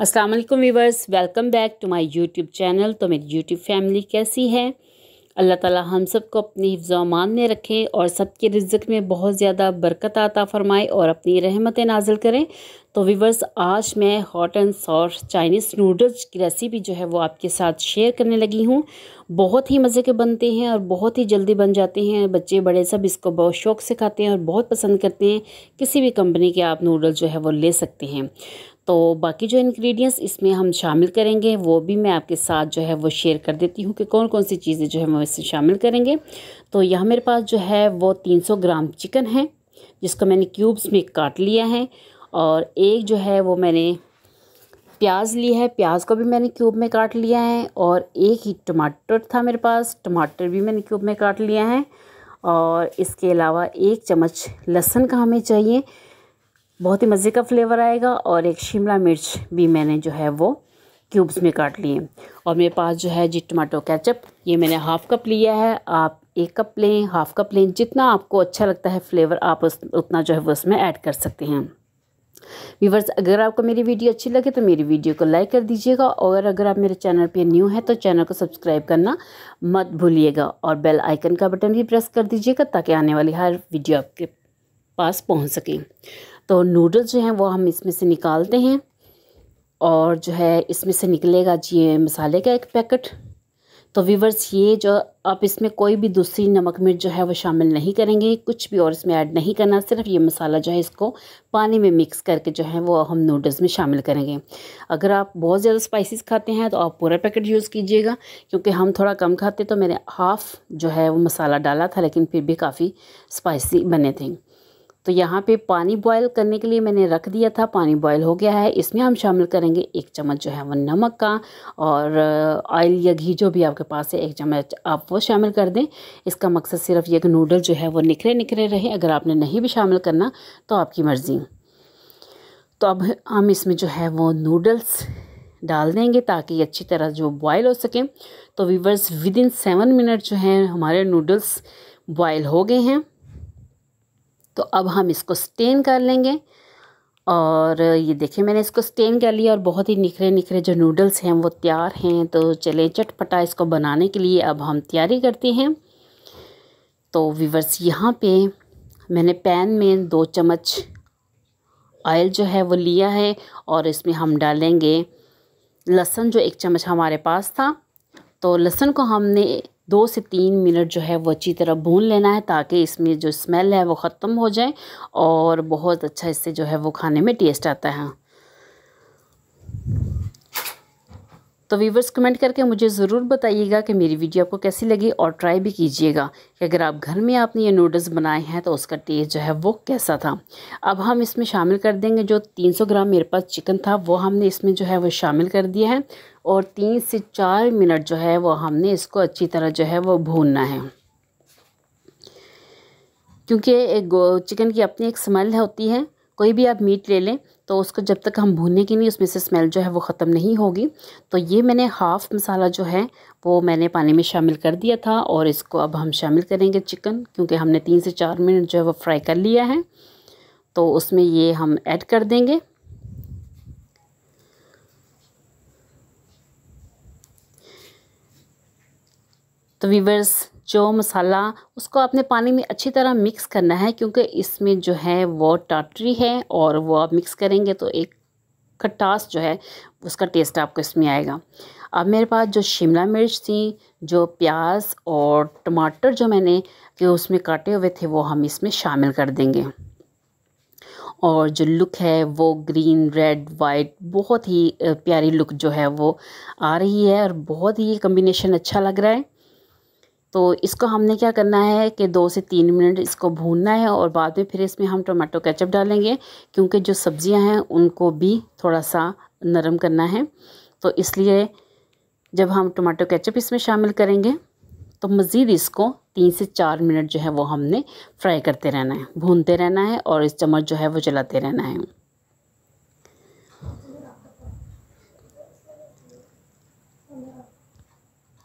अस्सलाम वालेकुम viewers welcome back to my YouTube channel तो मेरी यूट्यूब फैमिली कैसी है अल्लाह ताला हम सब को अपनी हिफ्ज़ामान में रखे और सबके रिज़क में बहुत ज़्यादा बरकत आता फ़रमाए और अपनी रहमत नाजिल करें तो वीवर्स आज मैं hot and soft Chinese noodles की रेसिपी जो है वो आपके साथ शेयर करने लगी हूँ बहुत ही मज़े के बनते हैं और बहुत ही जल्दी बन जाते हैं बच्चे बड़े सब इसको बहुत शौक़ से खाते हैं और बहुत पसंद करते हैं किसी भी कंपनी के आप नूडल्स जो है वो ले सकते हैं तो बाकी जो इंग्रेडिएंट्स इसमें हम शामिल करेंगे वो भी मैं आपके साथ जो है वो शेयर कर देती हूँ कि कौन कौन सी चीज़ें जो है हम इसमें शामिल करेंगे तो यहाँ मेरे पास जो है वो 300 ग्राम चिकन है जिसको मैंने क्यूब्स में काट लिया है और एक जो है वो मैंने प्याज ली है प्याज को भी मैंने क्यूब में काट लिया है और एक ही टमाटर था मेरे पास टमाटर भी मैंने क्यूब में काट लिया है और इसके अलावा एक चम्मच लहसुन का हमें चाहिए बहुत ही मज़े का फ्लेवर आएगा और एक शिमला मिर्च भी मैंने जो है वो क्यूब्स में काट लिए और मेरे पास जो है जी टमाटो कैचअप ये मैंने हाफ़ कप लिया है आप एक कप लें हाफ़ कप लें जितना आपको अच्छा लगता है फ्लेवर आप उस उतना जो है वो उसमें ऐड कर सकते हैं व्यूवर्स अगर आपको मेरी वीडियो अच्छी लगे तो मेरी वीडियो को लाइक कर दीजिएगा और अगर आप मेरे चैनल पे न्यू हैं तो चैनल को सब्सक्राइब करना मत भूलिएगा और बेल आइकन का बटन भी प्रेस कर दीजिएगा ताकि आने वाली हर वीडियो आपके पास पहुँच सकें तो नूडल्स जो हैं वो हम इसमें से निकालते हैं और जो है इसमें से निकलेगा जी मसाले का एक पैकेट तो वीवर्स ये जो आप इसमें कोई भी दूसरी नमक मिर्च जो है वो शामिल नहीं करेंगे कुछ भी और इसमें ऐड नहीं करना सिर्फ ये मसाला जो है इसको पानी में मिक्स करके जो है वो हम नूडल्स में शामिल करेंगे अगर आप बहुत ज़्यादा स्पाइसेस खाते हैं तो आप पूरा पैकेट यूज़ कीजिएगा क्योंकि हम थोड़ा कम खाते तो मैंने हाफ़ जो है वो मसाला डाला था लेकिन फिर भी काफ़ी स्पाइसी बने थे तो यहाँ पे पानी बॉयल करने के लिए मैंने रख दिया था पानी बॉयल हो गया है इसमें हम शामिल करेंगे एक चम्मच जो है वो नमक का और ऑयल या घी जो भी आपके पास है एक चम्मच आप वो शामिल कर दें इसका मकसद सिर्फ ये नूडल जो है वो निखरे निखरे रहे अगर आपने नहीं भी शामिल करना तो आपकी मर्ज़ी तो अब हम इसमें जो है वो नूडल्स डाल देंगे ताकि अच्छी तरह जो बॉयल हो सके तो viewers within seven minute जो हैं हमारे नूडल्स बॉयल हो गए हैं तो अब हम इसको स्टेन कर लेंगे और ये देखिए मैंने इसको स्टेन कर लिया और बहुत ही निखरे निखरे जो नूडल्स हैं वो तैयार हैं तो चलें चटपटा इसको बनाने के लिए अब हम तैयारी करते हैं तो वीवर्स यहाँ पे मैंने पैन में दो चम्मच ऑयल जो है वो लिया है और इसमें हम डालेंगे लहसुन जो एक चम्मच हमारे पास था तो लहसुन को हमने दो से तीन मिनट जो है वो अच्छी तरह भून लेना है ताकि इसमें जो स्मेल है वो ख़त्म हो जाए और बहुत अच्छा इससे जो है वो खाने में टेस्ट आता है तो वीवर्स कमेंट करके मुझे ज़रूर बताइएगा कि मेरी वीडियो आपको कैसी लगी और ट्राई भी कीजिएगा कि अगर आप घर में आपने ये नूडल्स बनाए हैं तो उसका टेस्ट जो है वो कैसा था अब हम इसमें शामिल कर देंगे जो 300 ग्राम मेरे पास चिकन था वो हमने इसमें जो है वो शामिल कर दिया है और तीन से चार मिनट जो है वो हमने इसको अच्छी तरह जो है वो भूनना है क्योंकि चिकन की अपनी एक स्मेल होती है कोई भी आप मीट ले लें तो उसको जब तक हम भूनेंगे नहीं उसमें से स्मेल जो है वो ख़त्म नहीं होगी तो ये मैंने हाफ़ मसाला जो है वो मैंने पानी में शामिल कर दिया था और इसको अब हम शामिल करेंगे चिकन क्योंकि हमने तीन से चार मिनट जो है वो फ्राई कर लिया है तो उसमें ये हम ऐड कर देंगे तो वीवर्स जो मसाला उसको आपने पानी में अच्छी तरह मिक्स करना है क्योंकि इसमें जो है वो टाटरी है और वो आप मिक्स करेंगे तो एक खटास जो है उसका टेस्ट आपको इसमें आएगा अब मेरे पास जो शिमला मिर्च थी जो प्याज और टमाटर जो मैंने कि उसमें काटे हुए थे वो हम इसमें शामिल कर देंगे और जो लुक है वो ग्रीन रेड वाइट बहुत ही प्यारी लुक जो है वो आ रही है और बहुत ही कम्बिनेशन अच्छा लग रहा है तो इसको हमने क्या करना है कि दो से तीन मिनट इसको भूनना है और बाद में फिर इसमें हम टोमेटो केचप डालेंगे क्योंकि जो सब्ज़ियां हैं उनको भी थोड़ा सा नरम करना है तो इसलिए जब हम टोमेटो केचप इसमें शामिल करेंगे तो मज़ीद इसको तीन से चार मिनट जो है वो हमने फ्राई करते रहना है भूनते रहना है और इस चम्मच जो है वो चलाते रहना है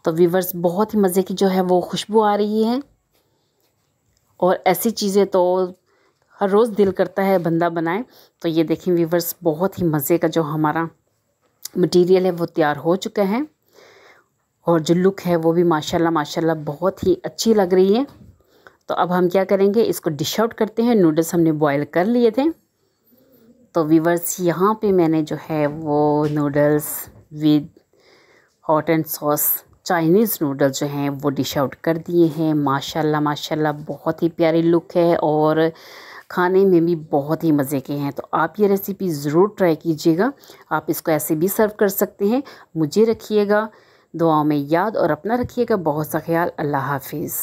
तो व्यूवर्स बहुत ही मज़े की जो है वो खुशबू आ रही है और ऐसी चीज़ें तो हर रोज़ दिल करता है बंदा बनाए तो ये देखें व्यूवर्स बहुत ही मज़े का जो हमारा मटेरियल है वो तैयार हो चुका है और जो लुक है वो भी माशाल्लाह माशाल्लाह बहुत ही अच्छी लग रही है तो अब हम क्या करेंगे इसको डिश आउट करते हैं नूडल्स हमने बॉयल कर लिए थे तो वीवर्स यहाँ पे मैंने जो है वो noodles with hot and sauce Chinese noodle जो हैं वो डिश आउट कर दिए हैं माशाल्लाह माशाल्लाह बहुत ही प्यारी लुक है और खाने में भी बहुत ही मज़े के हैं तो आप ये रेसिपी ज़रूर ट्राई कीजिएगा आप इसको ऐसे भी सर्व कर सकते हैं मुझे रखिएगा दुआओं में याद और अपना रखिएगा बहुत सा ख्याल अल्लाह हाफिज़